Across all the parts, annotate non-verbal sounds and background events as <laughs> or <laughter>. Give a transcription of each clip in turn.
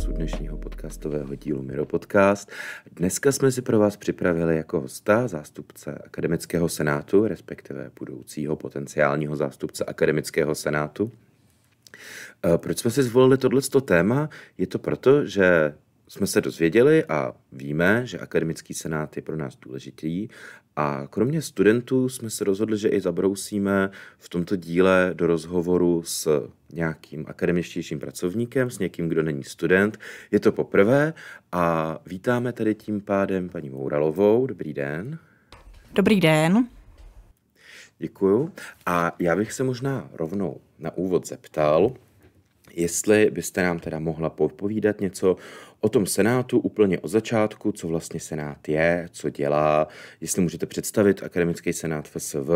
vás u dnešního podcastového dílu Miro Podcast. Dneska jsme si pro vás připravili jako hosta zástupce Akademického senátu, respektive budoucího potenciálního zástupce Akademického senátu. Eh, proč jsme si zvolili tohleto téma? Je to proto, že jsme se dozvěděli a víme, že akademický senát je pro nás důležitý a kromě studentů jsme se rozhodli, že i zabrousíme v tomto díle do rozhovoru s nějakým akademičtějším pracovníkem, s někým, kdo není student. Je to poprvé a vítáme tady tím pádem paní Mouralovou. Dobrý den. Dobrý den. Děkuju. A já bych se možná rovnou na úvod zeptal, Jestli byste nám teda mohla popovídat něco o tom Senátu úplně od začátku, co vlastně Senát je, co dělá, jestli můžete představit Akademický senát FSV,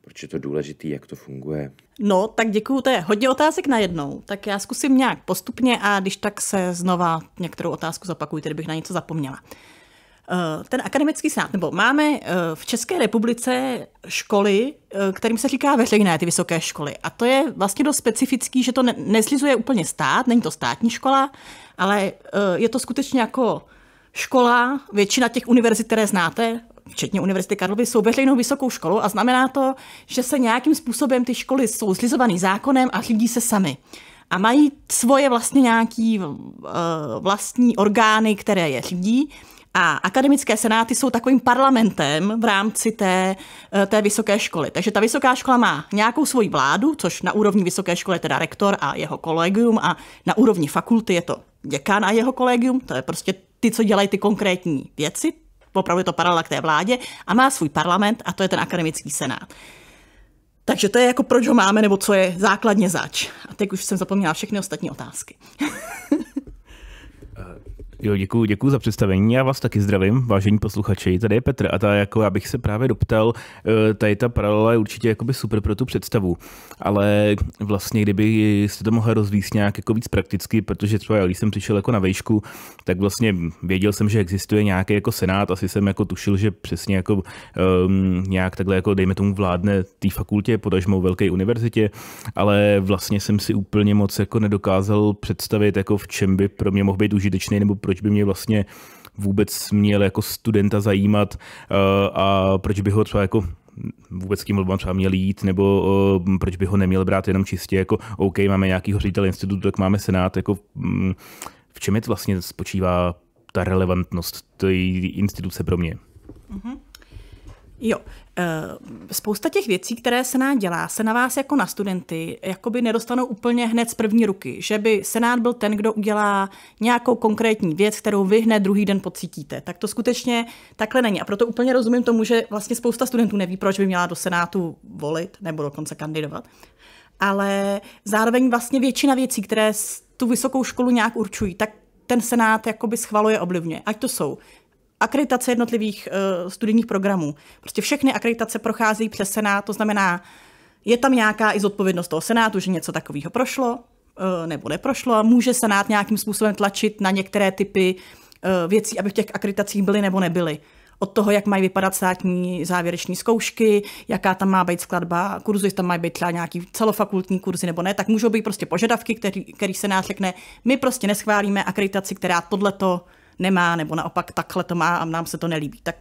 proč je to důležitý, jak to funguje. No, tak děkuju, to je hodně otázek najednou. Tak já zkusím nějak postupně a když tak se znova některou otázku zapakuju, tedy bych na něco zapomněla. Eh, ten akademický senát, nebo máme eh, v České republice školy, eh, kterým se říká veřejné ty vysoké školy. A to je vlastně dost specifický, že to ne- nezlizuje úplně stát, není to státní škola, ale je to skutečně jako škola, většina těch univerzit, které znáte, včetně Univerzity Karlovy, jsou veřejnou vysokou školou a znamená to, že se nějakým způsobem ty školy jsou zlizovaný zákonem a řídí se sami a mají svoje vlastně nějaký uh, vlastní orgány, které je řídí. A akademické senáty jsou takovým parlamentem v rámci té, eh, té vysoké školy. Takže ta vysoká škola má nějakou svoji vládu, což na úrovni vysoké školy je teda rektor a jeho kolegium a na úrovni fakulty je to děkan a jeho kolegium, to je prostě ty, co dělají ty konkrétní věci, opravdu je to paralela k té vládě a má svůj parlament a to je ten akademický senát. Takže to je jako proč ho máme, nebo co je základně zač. A teď už jsem zapomněla všechny ostatní otázky. <laughs> Jo, děkuji, děkuji za představení. Já vás taky zdravím, vážení posluchači. Tady je Petr a ta, jako já bych se právě doptal, eh, tady ta paralela je určitě jakoby super pro tu představu, ale vlastně kdyby jste to mohla rozvíct nějak jako víc prakticky, protože třeba já, když jsem přišel jako na vejšku, tak vlastně věděl jsem, že existuje nějaký jako senát, asi jsem jako tušil, že přesně jako um, nějak takhle jako dejme tomu vládne té fakultě, podažmo velké univerzitě, ale vlastně jsem si úplně moc jako nedokázal představit, jako v čem by pro mě mohl být užitečný nebo pro proč by mě vlastně vůbec měl jako studenta zajímat eh, a proč by ho třeba jako vůbec tím volbám třeba měl jít, nebo eh, proč by ho neměl brát jenom čistě jako OK, máme nějakýho ředitel institutu, tak máme senát, jako mm, v čem je to vlastně spočívá ta relevantnost té instituce pro mě? Mm-hmm. Jo, eh, spousta těch věcí, které Senát dělá, se na vás jako na studenty jakoby nedostanou úplně hned z první ruky, že by Senát byl ten, kdo udělá nějakou konkrétní věc, kterou vy hned druhý den pocítíte. Tak to skutečně takhle není. A proto úplně rozumím tomu, že vlastně spousta studentů neví, proč by měla do Senátu volit nebo dokonce kandidovat. Ale zároveň vlastně většina věcí, které tu vysokou školu nějak určují, tak ten senát jakoby schvaluje, oblivně. Ať to jsou akreditace jednotlivých uh, studijních programů. Prostě všechny akreditace procházejí přes Senát, to znamená, je tam nějaká i zodpovědnost toho Senátu, že něco takového prošlo uh, nebo neprošlo a může Senát nějakým způsobem tlačit na některé typy uh, věcí, aby v těch akreditacích byly nebo nebyly od toho, jak mají vypadat státní závěreční zkoušky, jaká tam má být skladba kurzu, jestli tam mají být třeba nějaký celofakultní kurzy nebo ne, tak můžou být prostě požadavky, který, který se nás řekne, my prostě neschválíme akreditaci, která tohleto uh, nemá, nebo naopak takhle to má a nám se to nelíbí. Tak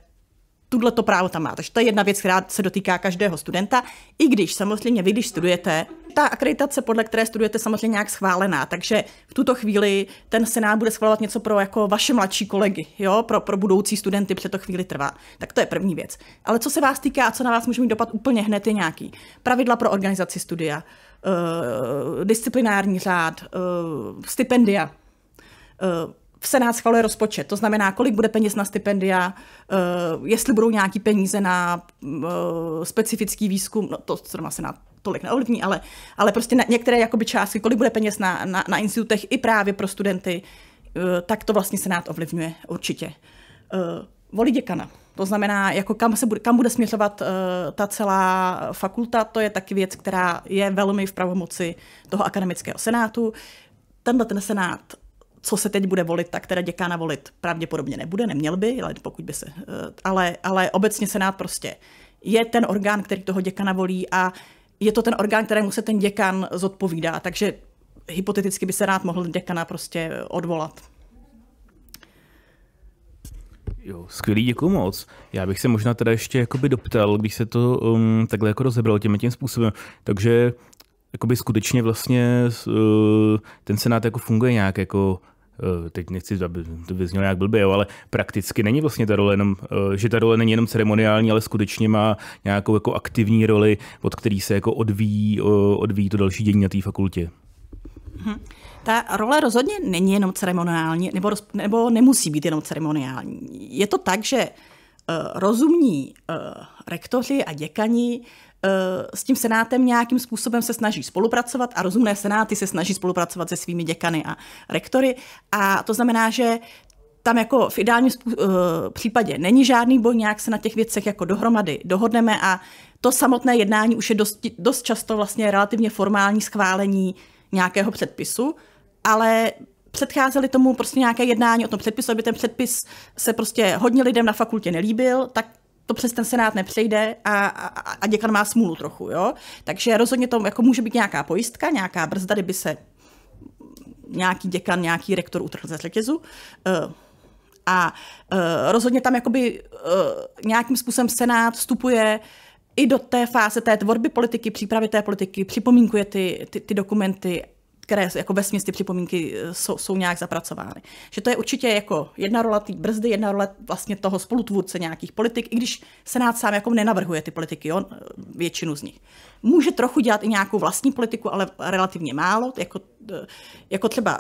tuhle to právo tam má. Takže to je jedna věc, která se dotýká každého studenta, i když samozřejmě vy, když studujete, ta akreditace, podle které studujete, samozřejmě nějak schválená. Takže v tuto chvíli ten senát bude schvalovat něco pro jako vaše mladší kolegy, jo? Pro, pro budoucí studenty, protože to chvíli trvá. Tak to je první věc. Ale co se vás týká a co na vás může mít dopad úplně hned, je nějaký pravidla pro organizaci studia, uh, disciplinární řád, uh, stipendia, uh, v Senát schvaluje rozpočet, to znamená, kolik bude peněz na stipendia, eh, jestli budou nějaký peníze na eh, specifický výzkum, no to zrovna Senát tolik neovlivní, ale, ale prostě na některé jakoby částky, kolik bude peněz na, na, na institutech i právě pro studenty, eh, tak to vlastně Senát ovlivňuje určitě. Volí děkana. To znamená, jako kam, se bude, kam bude směřovat uh, ta celá fakulta, to je taky věc, která je velmi v pravomoci toho akademického senátu. Tenhle ten senát co se teď bude volit, tak teda děkána volit pravděpodobně nebude, neměl by, ale pokud by se, eh, ale, ale obecně senát prostě je ten orgán, který toho děkana volí a je to ten orgán, kterému se ten děkan zodpovídá, takže hypoteticky by senát mohl děkana prostě odvolat. Jo, skvělý, děkuji moc. Já bych se možná teda ještě jakoby doptal, když se to um, takhle jako rozebral tím tím způsobem. Takže jakoby skutečně vlastně uh, ten senát jako funguje nějak jako Eh, teď nechci, aby to vyznělo nějak blbě, jo, ale prakticky není vlastně ta role jenom, eh, že ta role není jenom ceremoniální, ale skutečně má nějakou jako aktivní roli, od který se jako odvíjí, eh, odvíjí to další dění na té fakultě. Mhm. Ta role rozhodně není jenom ceremoniální, nebo, nebo nemusí být jenom ceremoniální. Je to tak, že rozumní rektoři a děkani Eh, s tím senátem nějakým způsobem se snaží spolupracovat a rozumné senáty se snaží spolupracovat se svými děkany a rektory. A to znamená, že tam jako v ideálním eh, případě není žádný boj, nějak se na těch věcech jako dohromady dohodneme a to samotné jednání už je dost, dost často vlastně relativně formální schválení nějakého předpisu, ale předcházeli tomu prostě nějaké jednání o tom předpisu, aby ten předpis se prostě hodně lidem na fakultě nelíbil, tak to přes ten senát nepřejde a, a, a děkan má smůlu trochu, jo. Takže rozhodně to jako může být nějaká pojistka, nějaká brzda, kdyby se nějaký děkan, nějaký rektor utrhl ze řetězu. Uh, a uh, rozhodně tam jakoby uh, nějakým způsobem Senát vstupuje i do té fáze té tvorby politiky, přípravy té politiky, připomínkuje ty, ty, ty dokumenty které jako vesměs ty připomínky eh, jsou, jsou nějak zapracovány. Že to je určitě jako jedna rola té brzdy, jedna rola vlastně toho spolutvůrce nějakých politik, i když Senát sám jako nenavrhuje ty politiky, jo, eh, většinu z nich. Může trochu dělat i nějakou vlastní politiku, ale relativně málo, jako, eh, jako třeba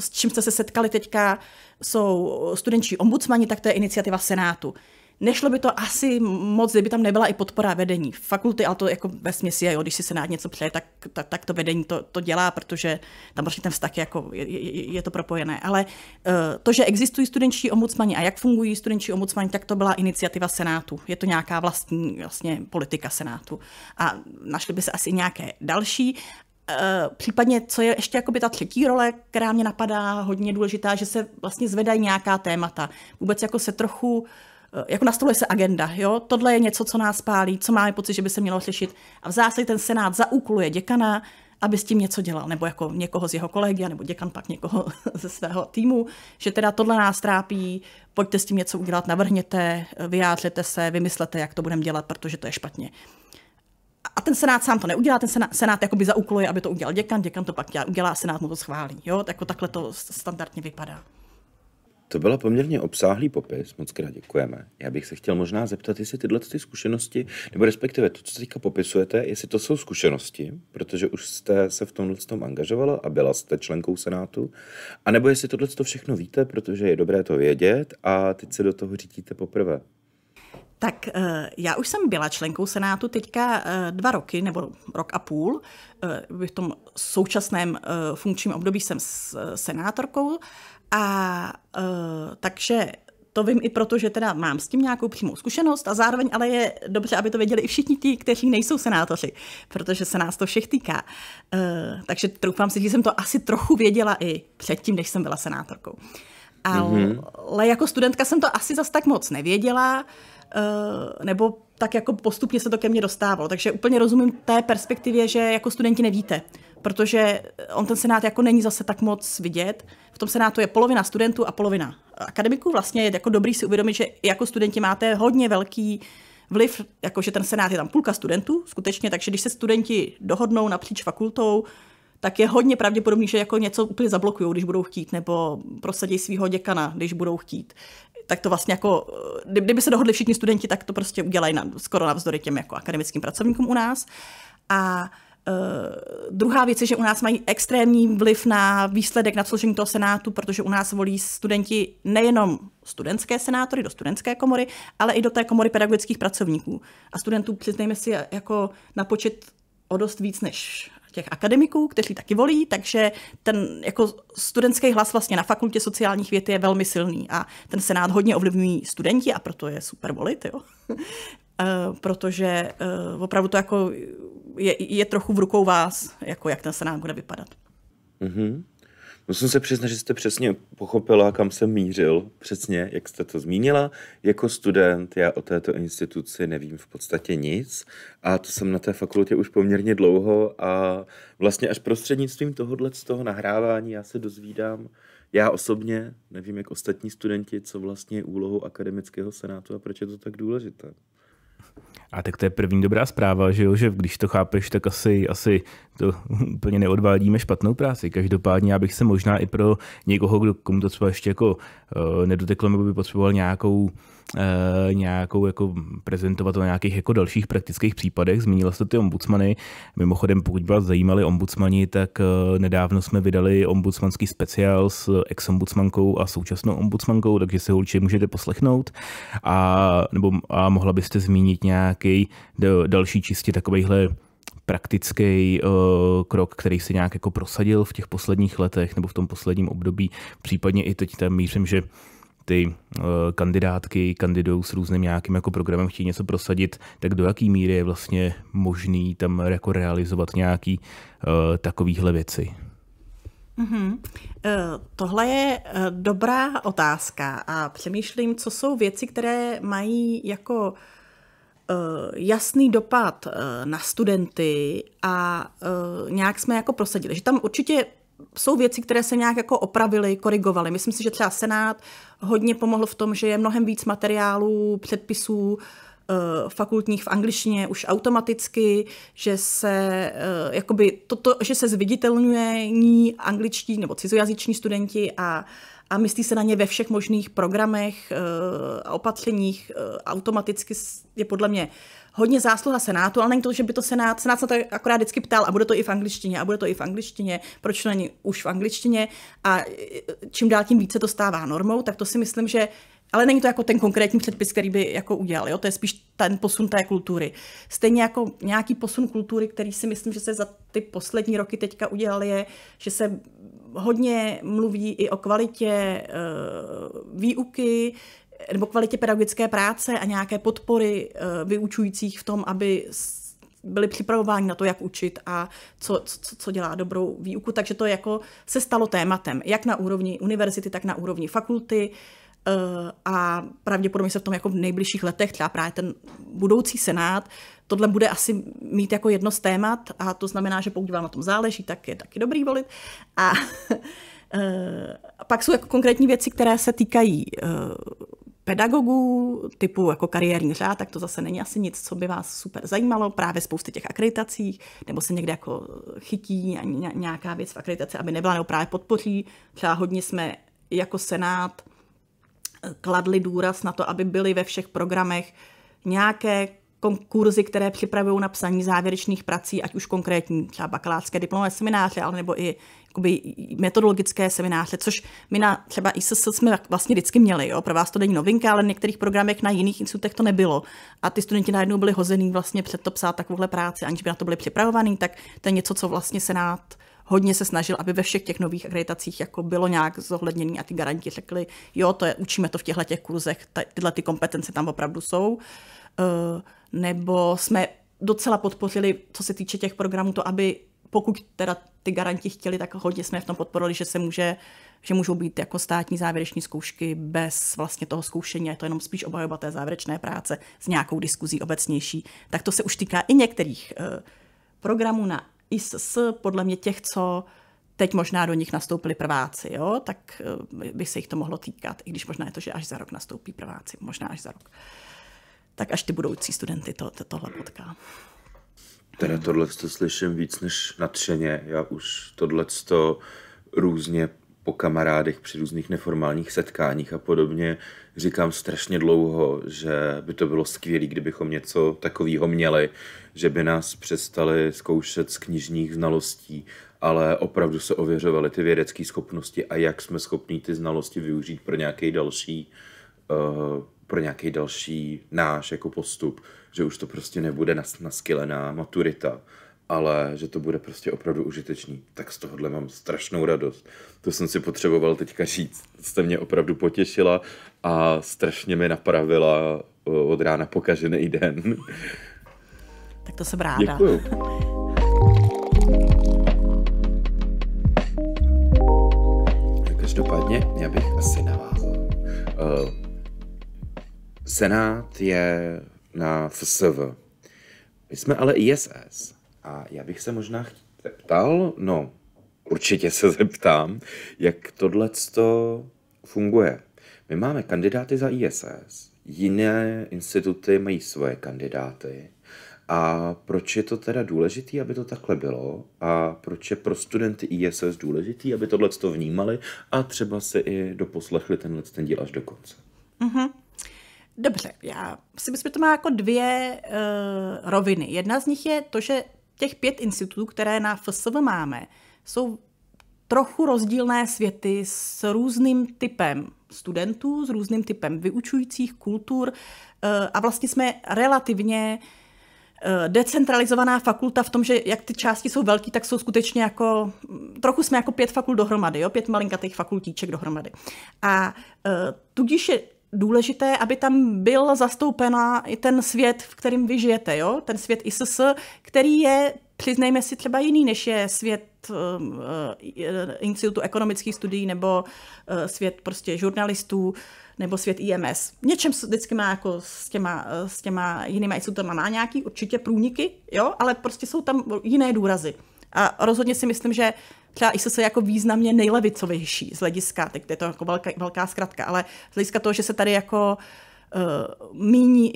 s čím jste se setkali teďka, jsou studenčí ombudsmani, tak to je iniciativa Senátu Nešlo by to asi moc, kdyby tam nebyla i podpora vedení fakulty, ale to jako ve směsi jo, když si se něco přeje, tak, tak, tak to vedení to, to dělá, protože tam prostě ten vztah je, jako, je, je to propojené. Ale uh, to, že existují studenčtí ombudsmani a jak fungují studenčtí ombudsmani, tak to byla iniciativa senátu. Je to nějaká vlastní vlastně politika senátu. A našli by se asi nějaké další, eh, případně, co je ještě jakoby ta třetí role, která mě napadá hodně důležitá, že se vlastně zvedají nějaká témata. Vůbec jako se trochu Eh, jako nastoluje se agenda, jo, tohle je něco, co nás pálí, co máme pocit, že by se mělo slyšet. A v zásadě ten senát zaúkoluje děkana, aby s tím něco dělal, nebo jako někoho z jeho kolegy, nebo děkan pak někoho <laughs> ze svého týmu, že teda tohle nás trápí, pojďte s tím něco udělat, navrhněte, eh, vyjádřete se, vymyslete, jak to budeme dělat, protože to je špatně. A ten senát sám to neudělá, ten senát, senát jakoby zaúkoluje, aby to udělal děkan, děkan to pak udělá senát mu to schválí. Jo? Tak jako takhle to standardně vypadá. To byl poměrně obsáhlý popis, moc krát děkujeme. Já bych se chtěl možná zeptat, jestli tyhle ty zkušenosti, nebo respektive to, co teďka popisujete, jestli to jsou zkušenosti, protože už jste se v tomhle tom angažovala a byla jste členkou Senátu, anebo jestli tohle to všechno víte, protože je dobré to vědět a teď se do toho řídíte poprvé. Tak eh, já už jsem byla členkou Senátu teďka eh, dva roky nebo rok a půl. Eh, v tom současném funkčním období jsem s senátorkou a uh, takže to vím i proto, že teda mám s tím nějakou přímou zkušenost a zároveň ale je dobře, aby to věděli i všichni ti, kteří nejsou senátoři, protože se nás to všech týká. Uh, takže troufám si, že jsem to asi trochu věděla i předtím, než jsem byla senátorkou. Ale mm-hmm. jako studentka jsem to asi zas tak moc nevěděla, uh, nebo tak jako postupně se to ke mně dostávalo. Takže úplně rozumím té perspektivě, že jako studenti nevíte, protože on ten senát jako není zase tak moc vidět. V tom senátu je polovina studentů a polovina akademiků. Vlastně je jako dobrý si uvědomit, že jako studenti máte hodně velký vliv, jakože ten senát je tam půlka studentů, skutečně, takže když se studenti dohodnou napříč fakultou, tak je hodně pravděpodobný, že jako něco úplně zablokují, když budou chtít, nebo prosadí svého děkana, když budou chtít. Tak to vlastně jako, kdyby se dohodli všichni studenti, tak to prostě udělají na, skoro navzdory těm jako akademickým pracovníkům u nás. A Eh, druhá věc je, že u nás mají extrémní vliv na výsledek, na složení toho senátu, protože u nás volí studenti nejenom studentské senátory do studentské komory, ale i do té komory pedagogických pracovníků. A studentů, přiznejme si, jako na počet o dost víc než těch akademiků, kteří taky volí, takže ten jako studentský hlas vlastně na fakultě sociálních věd je velmi silný a ten senát hodně ovlivňují studenti a proto je super volit, jo. <laughs> Eh, protože eh, opravdu to jako je, je trochu v rukou vás, jako jak ten senát bude vypadat. Mm-hmm. Musím se přiznat, že jste přesně pochopila, kam jsem mířil, přesně, jak jste to zmínila. Jako student já o této instituci nevím v podstatě nic a to jsem na té fakultě už poměrně dlouho a vlastně až prostřednictvím tohohle z toho nahrávání já se dozvídám, já osobně nevím, jak ostatní studenti, co vlastně je úlohou akademického senátu a proč je to tak důležité. A tak to je první dobrá zpráva, že jo, že když to chápeš, tak asi, asi to úplně neodvádíme špatnou práci. Každopádně já bych se možná i pro někoho, kdo komu to třeba ještě jako uh, nedoteklo, nebo by potřeboval nějakou, uh, nějakou jako prezentovat o nějakých jako dalších praktických případech. Zmínila jste ty ombudsmany. Mimochodem, pokud vás zajímali ombudsmani, tak uh, nedávno jsme vydali ombudsmanský speciál s ex-ombudsmankou a současnou ombudsmankou, takže se určitě můžete poslechnout. A, nebo, a mohla byste zmínit najít nějaký další čistě takovýhle praktický eh, krok, který se nějak jako prosadil v těch posledních letech nebo v tom posledním období. Případně i teď tam mířím, že ty eh, kandidátky kandidují s různým nějakým jako programem, chtějí něco prosadit, tak do jaký míry je vlastně možný tam jako realizovat nějaký eh, takovýhle věci? Mm-hmm. Tohle je dobrá otázka a přemýšlím, co jsou věci, které mají jako Eh, jasný dopad eh, na studenty a eh, nějak jsme jako prosadili, že tam určitě jsou věci, které se nějak jako opravily, korigovaly. Myslím si, že třeba Senát hodně pomohl v tom, že je mnohem víc materiálů, předpisů fakultních v angličtině už automaticky, že se jakoby toto, že se zviditelňuje ní angličtí nebo cizojazyční studenti a a myslí se na ně ve všech možných programech eh, a opatřeních. Eh, automaticky je podle mě hodně zásluha Senátu, ale není to, že by to Senát, Senát se to akorát vždycky ptal a bude to i v angličtině a bude to i v angličtině, proč to není už v angličtině a eh, čím dál tím více to stává normou, tak to si myslím, že ale není to jako ten konkrétní předpis, který by jako udělal, jo? to je spíš ten posun té kultury. Stejně jako nějaký posun kultury, který si myslím, že se za ty poslední roky teďka udělal, je, že se hodně mluví i o kvalitě eh, výuky, nebo kvalitě pedagogické práce a nějaké podpory eh, vyučujících v tom, aby byli připravováni na to, jak učit a co, co, co dělá dobrou výuku. Takže to jako se stalo tématem, jak na úrovni univerzity, tak na úrovni fakulty. Eh, a pravděpodobně se v tom jako v nejbližších letech, třeba právě ten budoucí senát, tohle bude asi mít jako jedno z témat a to znamená, že pokud vám na tom záleží, tak je taky dobrý volit. A <laughs> eh, pak jsou jako konkrétní věci, které se týkají eh, pedagogů, typu jako kariérní řád, tak to zase není asi nic, co by vás super zajímalo, právě spousty těch akreditací, nebo se někde jako chytí nějaká věc v akreditaci, aby nebyla, nebo právě podpoří. Třeba hodně jsme jako senát kladli důraz na to, aby byly ve všech programech nějaké konkurzy, které připravují na psaní závěrečných prací, ať už konkrétní třeba bakalářské diplomové semináře, ale nebo i jakoby, metodologické semináře, což my na třeba ISS jsme vlastně vždycky měli. Jo? Pro vás to není novinka, ale v některých programech na jiných institutech to nebylo. A ty studenti najednou byli hozený vlastně před to psát takovouhle práci, aniž by na to byli připravovaný, tak to je něco, co vlastně Senát uh, hodně se snažil, aby ve všech těch nových akreditacích jako bylo nějak zohlednění a ty garanti řekli, jo, to je, učíme to v těchto těch kurzech, ta, tyhle ty kompetence tam opravdu jsou. Uh, nebo jsme docela podpořili, co se týče těch programů, to, aby pokud teda ty garanti chtěli, tak hodně jsme v tom podporovali, že se může, že můžou být jako státní závěreční zkoušky bez vlastně toho zkoušení, je to jenom spíš obhajoba té závěrečné práce s nějakou diskuzí obecnější. Tak to se už týká i některých eh, programů na i s, s podle mě těch, co teď možná do nich nastoupili prváci, jo? tak eh, by se jich to mohlo týkat, i když možná je to, že až za rok nastoupí prváci, možná až za rok. Tak až ty budoucí studenty to, to, tohle potká. Teda tohle to slyším víc než nadšeně. Já už tohle to různě po kamarádech při různých neformálních setkáních a podobně říkám strašně dlouho, že by to bylo skvělé, kdybychom něco takového měli, že by nás přestali zkoušet z knižních znalostí, ale opravdu se ověřovaly ty vědecké schopnosti a jak jsme schopni ty znalosti využít pro nějaký další uh, pro nějaký další náš jako postup, že už to prostě nebude nas- naskylená maturita, ale že to bude prostě opravdu užitečný. Tak z tohohle mám strašnou radost. To jsem si potřeboval teďka říct. Jste mě opravdu potěšila a strašně mi napravila od rána pokažený den. <laughs> Tak to jsem ráda. Děkuju. Každopádně já bych asi navázal. Eh, Senát je na FSV. My jsme ale ISS. A já bych se možná zeptal, no určitě se zeptám, jak tohle funguje. My máme kandidáty za ISS, jiné instituty mají svoje kandidáty. A proč je to teda důležitý, aby to takhle bylo? A proč je pro studenty ISS důležitý, aby tohle to vnímali a třeba si i doposlechli tenhle ten díl až do konce? Mm-hmm. Dobře, já si myslím, že to má jako dvě uh, roviny. Jedna z nich je to, že těch pět institutů, které na FSV máme, jsou trochu rozdílné světy s různým typem studentů, s různým typem vyučujících kultur eh, a vlastně jsme relativně eh, decentralizovaná fakulta v tom, že jak ty části jsou velký, tak jsou skutečně jako, trochu jsme jako pět fakult dohromady, jo? pět malinkatých fakultíček dohromady. A eh, tudíž je důležité, aby tam byl zastoupená i ten svět, v kterém vy žijete, jo? ten svět ISS, který je, přiznejme si, třeba jiný, než je svět uh, Institutu ekonomických studií nebo uh, svět prostě žurnalistů nebo svět IMS. V něčem vždycky má jako s těma, eh, s těma jinými institutama má nějaký určitě průniky, jo? ale prostě jsou tam jiné důrazy. A rozhodně si myslím, že třeba ISIS je jako významně nejlevicovější z hlediska, teď je to jako velká, velká zkratka, ale z hlediska toho, že se tady jako uh, Eh, míní,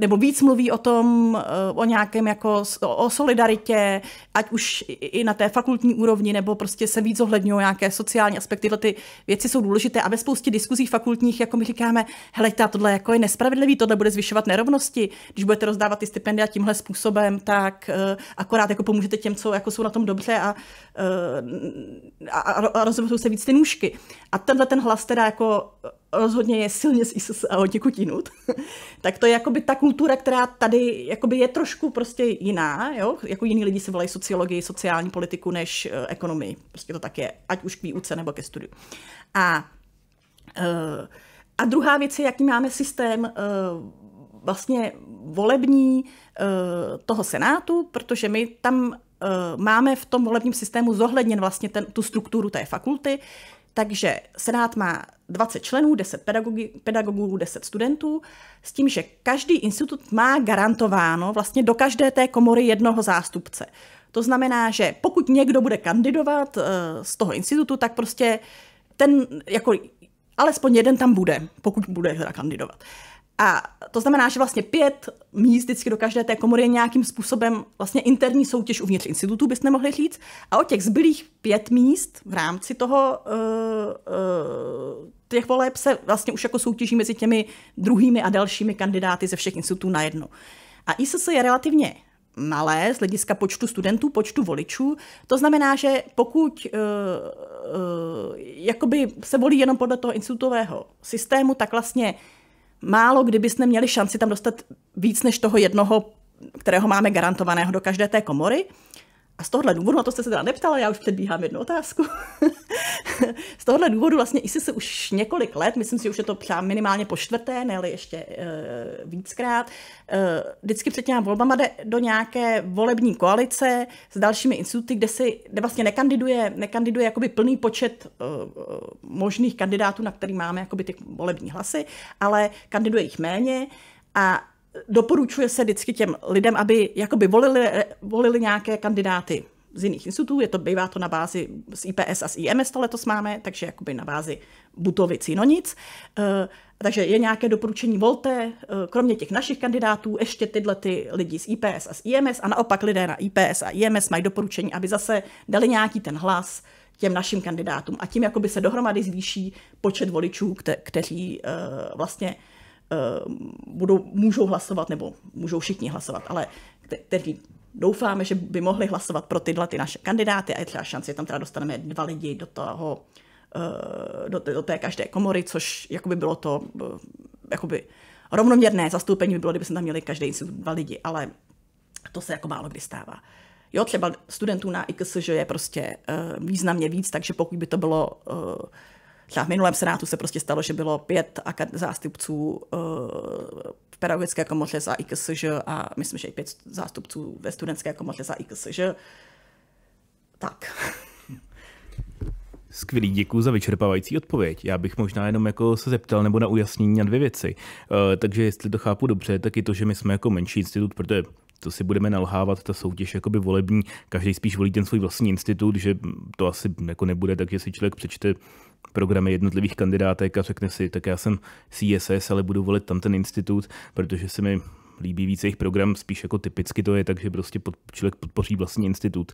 nebo víc mluví o tom, eh, o nějakém jako, o solidaritě, ať už i na té fakultní úrovni, nebo prostě se víc ohledňují nějaké sociální aspekty. Tyhle ty věci jsou důležité a ve spoustě diskuzí fakultních, jako my říkáme, hele, tohle jako je nespravedlivý, tohle bude zvyšovat nerovnosti, když budete rozdávat ty stipendia tímhle způsobem, tak eh, akorát jako pomůžete těm, co jako jsou na tom dobře a, a, a rozvedou se víc ty nůžky. A tenhle ten hlas teda jako rozhodně je silně z ISS a od někud jinut, <laughs> tak to je jakoby ta kultura, která tady jakoby je trošku prostě jiná, jo? jako jiní lidi se volají sociologii, sociální politiku než uh, ekonomii, prostě to tak je, ať už k výuce nebo ke studiu. A, uh, a druhá věc je, jaký máme systém uh, vlastně volební uh, toho Senátu, protože my tam máme v tom volebním systému zohledněn vlastně ten, tu strukturu té fakulty, takže Senát má 20 členů, 10 pedagogi, pedagogů, 10 studentů, s tím, že každý institut má garantováno vlastně do každé té komory jednoho zástupce. To znamená, že pokud někdo bude kandidovat eh, z toho institutu, tak prostě ten, jako alespoň jeden tam bude, pokud bude kandidovat. A to znamená, že vlastně pět míst vždycky do každé té komory je nějakým způsobem vlastně interní soutěž uvnitř institutu, byste mohli říct. A o těch zbylých pět míst v rámci toho uh, uh, těch voleb se vlastně už jako soutěží mezi těmi druhými a dalšími kandidáty ze všech institutů na jedno. A ISS je relativně malé z hlediska počtu studentů, počtu voličů. To znamená, že pokud uh, uh, jakoby se volí jenom podle toho institutového systému, tak vlastně málo jsme měli šanci tam dostat víc než toho jednoho, kterého máme garantovaného do každé té komory. A z tohohle důvodu, na to jste se teda neptala, já už předbíhám jednu otázku, <laughs> <laughs> z tohohle důvodu vlastně ISIS se už několik let, myslím si, že už je to třeba minimálně po čtvrté, ne ještě uh, víckrát, uh, vždycky před těmi volbama jde do nějaké volební koalice s dalšími instituty, kde si kde vlastně nekandiduje, nekandiduje jakoby plný počet uh, možných kandidátů, na který máme jakoby ty volební hlasy, ale kandiduje jich méně a doporučuje se vždycky těm lidem, aby jakoby volili, volili nějaké kandidáty z jiných institutů, je to, bývá to na bázi z IPS a z IMS to letos máme, takže jakoby na bázi Butovic, Jinonic. E, takže je nějaké doporučení volte, eh, kromě těch našich kandidátů, ještě tyhle ty lidi z IPS a z IMS a naopak lidé na IPS a IMS mají doporučení, aby zase dali nějaký ten hlas těm našim kandidátům a tím jakoby se dohromady zvýší počet voličů, kte- kteří uh, vlastně uh, budou, můžou hlasovat, nebo můžou všichni hlasovat, ale kteří doufáme, že by mohli hlasovat pro tyhle ty naše kandidáty a je třeba šance, že tam teda dostaneme dva lidi do toho, eh, do, do té každé komory, což jakoby bylo to eh, jakoby rovnoměrné zastoupení by bylo, kdyby jsme tam měli každý institut dva lidi, ale to se jako málo kdy stává. Jo, třeba studentů na že je prostě uh, významně víc, takže pokud by to bylo uh, třeba v minulém senátu se prostě stalo, že bylo pět zástupců eh, v pedagogické komoře za IKSŽ a myslím, že i pět zástupců ve studentské komoře za IKSŽ. Tak. <laughs> Skvělý, děkuji za vyčerpávající odpověď. Já bych možná jenom jako se zeptal nebo na ujasnění na dvě věci. Uh, takže jestli to chápu dobře, tak i to, že my jsme jako menší institut, protože to si budeme nalhávat, ta soutěž jakoby volební, každý spíš volí ten svůj vlastní institut, že to asi jako nebude, takže si člověk přečte programy jednotlivých kandidátek a řekne si, tak já jsem CSS, ale budu volit tam ten institut, protože se mi líbí víc jejich program, spíš jako typicky to je tak, že prostě pod, člověk podpoří vlastní institut.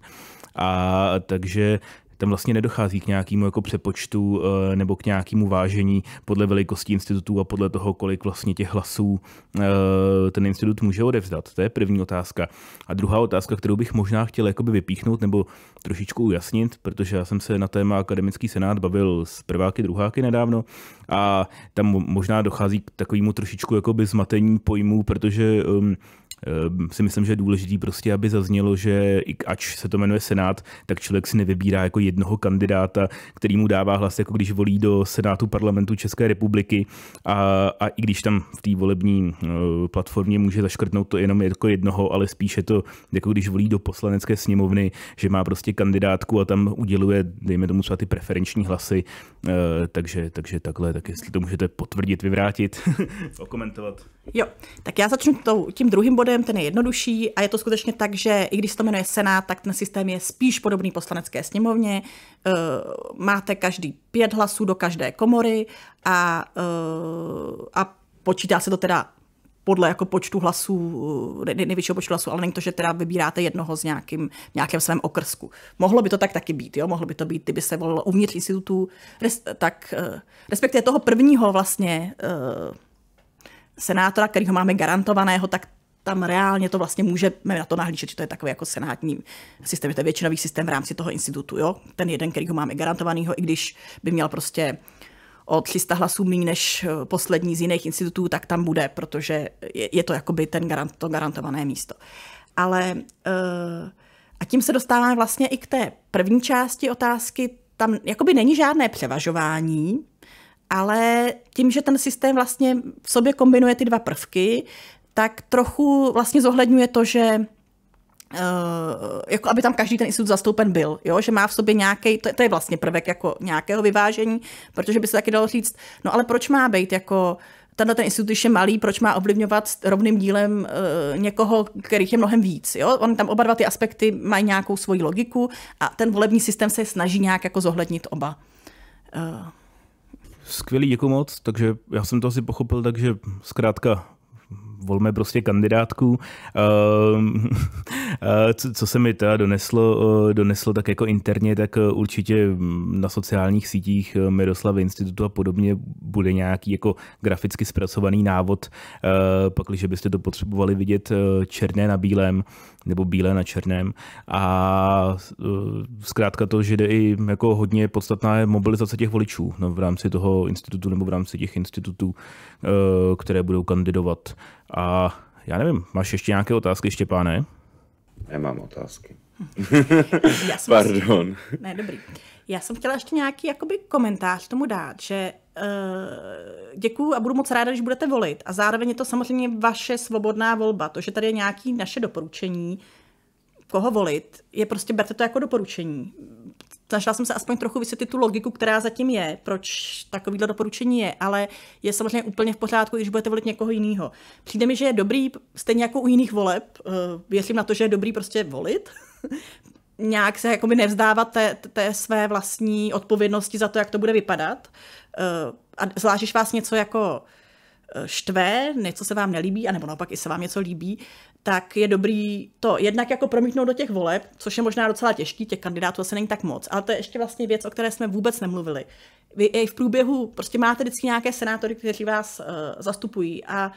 A takže tam vlastně nedochází k nějakému jako přepočtu eh, nebo k nějakému vážení podle velikosti institutů a podle toho, kolik vlastně těch hlasů eh, ten institut může odevzdat. To je první otázka. A druhá otázka, kterou bych možná chtěl jakoby vypíchnout nebo trošičku ujasnit, protože já jsem se na téma akademický senát bavil s prváky, druháky nedávno a tam možná dochází k takovému trošičku jakoby zmatení pojmů, protože um, Ehm, si myslím, že je důležitý prostě, aby zaznělo, že i ač se to jmenuje Senát, tak člověk si nevybírá jako jednoho kandidáta, který mu dává hlas, jako když volí do Senátu parlamentu České republiky a, a i když tam v té volební eh, platformě může zaškrtnout to jenom jako jednoho, ale spíše to jako když volí do poslanecké sněmovny, že má prostě kandidátku a tam uděluje, dejme tomu třeba ty preferenční hlasy, eh, takže, takže takhle, tak jestli to můžete potvrdit, vyvrátit, <laughs> okomentovat. Jo, tak já začnu tím druhým bodem, ten je jednodušší a je to skutečně tak, že i když se to jmenuje Senát, tak ten systém je spíš podobný poslanecké sněmovně. Eh, máte každý pět hlasů do každé komory a, eh, a počítá se to teda podle jako počtu hlasů, eh, nejvyššího počtu hlasů, ale není to, že teda vybíráte jednoho z nějakým, nějakém svém okrsku. Mohlo by to tak taky být, jo? Mohlo by to být, kdyby se volilo uvnitř institutu, res, tak, respektive toho prvního vlastně senátora, kterýho máme garantovaného, tak tam reálně to vlastně můžeme na to nahlížet, že to je takový jako senátní systém, je to většinový systém v rámci toho institutu, jo? ten jeden, který ho máme garantovaného, i když by měl prostě o 300 hlasů méně než eh, poslední z jiných institutů, tak tam bude, protože je, je to jakoby ten garant, to garantované místo. Ale uh, a tím se dostáváme vlastně i k té první části otázky, tam jakoby není žádné převažování, ale tím, že ten systém vlastně v sobě kombinuje ty dva prvky, tak trochu vlastně zohledňuje to, že eh, jako aby tam každý ten institut zastoupen byl, jo? že má v sobě nějaký, to, to je vlastně prvek jako nějakého vyvážení, protože by se taky dalo říct, no ale proč má být jako tenhle ten institut, když je malý, proč má ovlivňovat rovným dílem uh, někoho, kterých je mnohem víc. Jo? On tam oba dva ty aspekty mají nějakou svoji logiku a ten volební systém se snaží nějak jako zohlednit oba. Uh skvělý, děkuji moc, takže já jsem to asi pochopil, takže zkrátka volme prostě kandidátku. Uh, Eh, co, co se mi teda doneslo, eh, doneslo tak jako interně, tak eh, určitě mm, na sociálních sítích Miroslav institutu a podobně bude nějaký jako graficky zpracovaný návod, pak, když byste to potřebovali vidět černé na bílém, nebo bílé na černém. A zkrátka to, že jde i jako hodně podstatná je mobilizace těch voličů no, v rámci toho institutu nebo v rámci těch institutů, které budou kandidovat. A já nevím, máš ještě nějaké otázky, Štěpáne? Nemám otázky. Já jsem Pardon. Chtěla, ne, dobrý. Já jsem chtěla ještě nějaký jakoby, komentář tomu dát, že uh, děkuju a budu moc ráda, když budete volit. A zároveň je to samozřejmě vaše svobodná volba. To, že tady je nějaké naše doporučení, koho volit, je prostě berte to jako doporučení. Zašla jsem se aspoň trochu vysvětlit tu logiku, která zatím je, proč takovýhle doporučení je, ale je samozřejmě úplně v pořádku, když budete volit někoho jiného. Přijde mi, že je dobrý, stejně jako u jiných voleb, eh, věřím na to, že je dobrý prostě volit, <laughs> nějak se jakoby nevzdávat té, té své vlastní odpovědnosti za to, jak to bude vypadat. Eh, a zvlášť, když vás něco jako Eh, štve, něco se vám nelíbí, anebo naopak i se vám něco líbí, tak je dobrý to jednak jako promítnout do těch voleb, což je možná docela těžký, těch kandidátů asi není tak moc, ale to je ještě vlastně věc, o které jsme vůbec nemluvili. Vy i v průběhu prostě máte vždycky nějaké senátory, kteří vás uh, zastupují a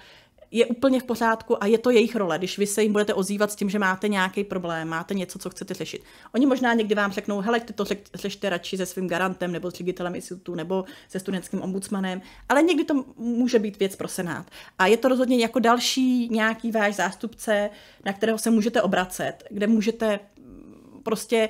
je úplně v pořádku a je to jejich role, když vy se jim budete ozývat s tím, že máte nějaký problém, máte něco, co chcete řešit. Oni možná někdy vám řeknou, hele, ty to řešte radši se svým garantem nebo s ředitelem institutu nebo se studentským ombudsmanem, ale někdy to může být věc pro senát. A je to rozhodně jako další nějaký váš zástupce, na kterého se můžete obracet, kde můžete prostě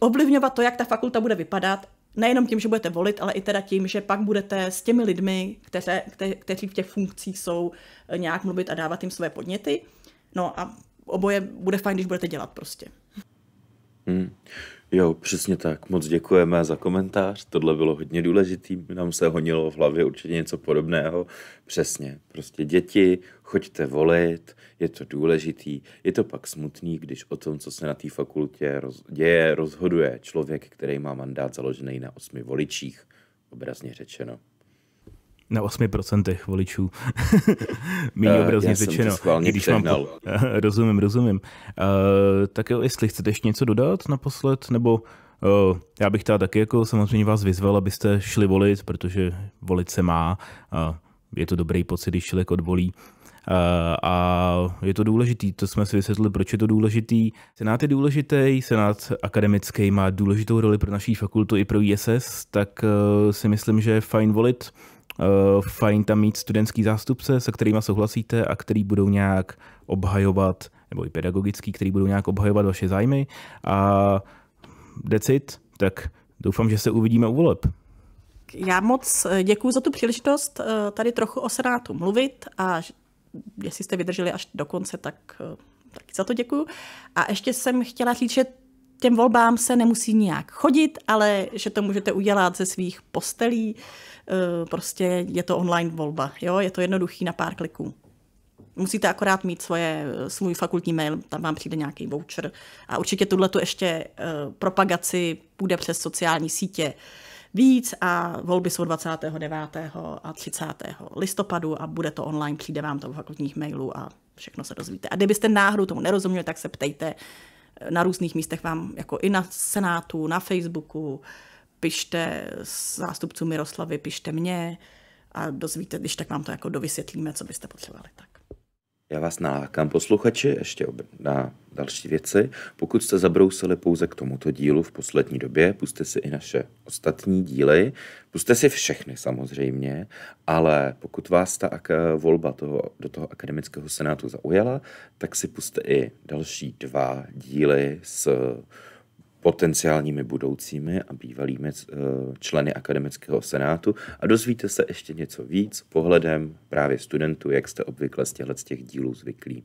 ovlivňovat to, jak ta fakulta bude vypadat nejenom tím, že budete volit, ale i teda tím, že pak budete s těmi lidmi, kteře, kte, kteří v těch funkcích jsou, eh, nějak mluvit a dávat jim své podněty. No a oboje bude fajn, když budete dělat prostě. Hmm. Jo, přesně tak. Moc děkujeme za komentář. Tohle bylo hodně důležitý. Nám se honilo v hlavě určitě něco podobného. Přesně. Prostě děti, choďte volit, je to důležitý. Je to pak smutný, když o tom, co se na té fakultě roz- děje, rozhoduje člověk, který má mandát založený na osmi voličích, obrazně řečeno na 8% voličů. <laughs> Méně uh, eh, obrazně řečeno. Když mám po... <laughs> rozumím, rozumím. Uh, tak jo, jestli chcete ještě něco dodat naposled, nebo uh, já bych teda taky jako samozřejmě vás vyzval, abyste šli volit, protože volit se má. Uh, je to dobrý pocit, když člověk odvolí. Uh, a je to důležitý, to jsme si vysvětlili, proč je to důležitý. Senát je důležitý, senát akademický má důležitou roli pro naší fakultu i pro ISS, tak uh, si myslím, že je fajn volit. Eh, fajn tam mít studentský zástupce, se kterými souhlasíte a který budou nějak obhajovat, nebo i pedagogický, který budou nějak obhajovat vaše zájmy a decit, tak doufám, že se uvidíme u voleb. Já moc eh, děkuji za tu příležitost eh, tady trochu o Senátu mluvit a jestli jste vydrželi až do konce, tak taky za to děkuji. A ještě jsem chtěla říct, že těm volbám se nemusí nijak chodit, ale že to můžete udělat ze svých postelí. Eh, prostě je to online volba, jo? je to jednoduchý na pár kliků. Musíte akorát mít svoje, eh, svůj fakultní mail, tam vám přijde nějaký voucher. A určitě tuhle tu ještě eh, propagaci půjde přes sociální sítě víc a volby jsou 29. a 30. listopadu a bude to online, přijde vám to v fakultních mailů a všechno se dozvíte. A kdybyste náhodou tomu nerozuměli, tak se ptejte, na různých místech vám, jako i na Senátu, na Facebooku, pište zástupcům Miroslavy, pište mě a dozvíte, když tak vám to jako dovysvětlíme, co byste potřebovali. Tak. Já vás nalákám, posluchači, ještě na další věci. Pokud jste zabrousili pouze k tomuto dílu v poslední době, puste si i naše ostatní díly. Puste si všechny samozřejmě, ale pokud vás ta volba toho, do toho akademického senátu zaujala, tak si puste i další dva díly s potenciálními budoucími a bývalými eh, členy akademického senátu a dozvíte se ještě něco víc pohledem právě studentů, jak jste obvykle z těchto těch dílů zvyklí.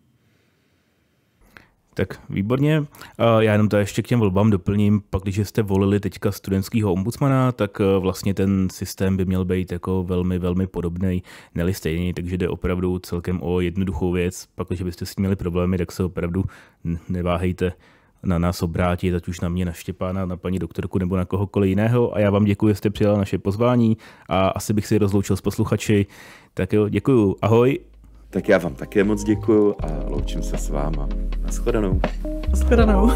Tak výborně. Já jenom to ještě k těm volbám doplním. Pak, když jste volili teďka studentského ombudsmana, tak eh, vlastně ten systém by měl být jako velmi, velmi podobný, neli stejný, takže jde opravdu celkem o jednoduchou věc. Pak, když byste s tím měli problémy, tak se opravdu neváhejte na nás obrátit, ať už na mě, na Štěpána, na paní doktorku nebo na kohokoliv jiného. A já vám děkuji, že jste přijal naše pozvání a asi bych si rozloučil s posluchači. Tak jo, děkuji. Ahoj. Tak já vám také moc děkuji a loučím se s váma. Naschledanou. Naschledanou.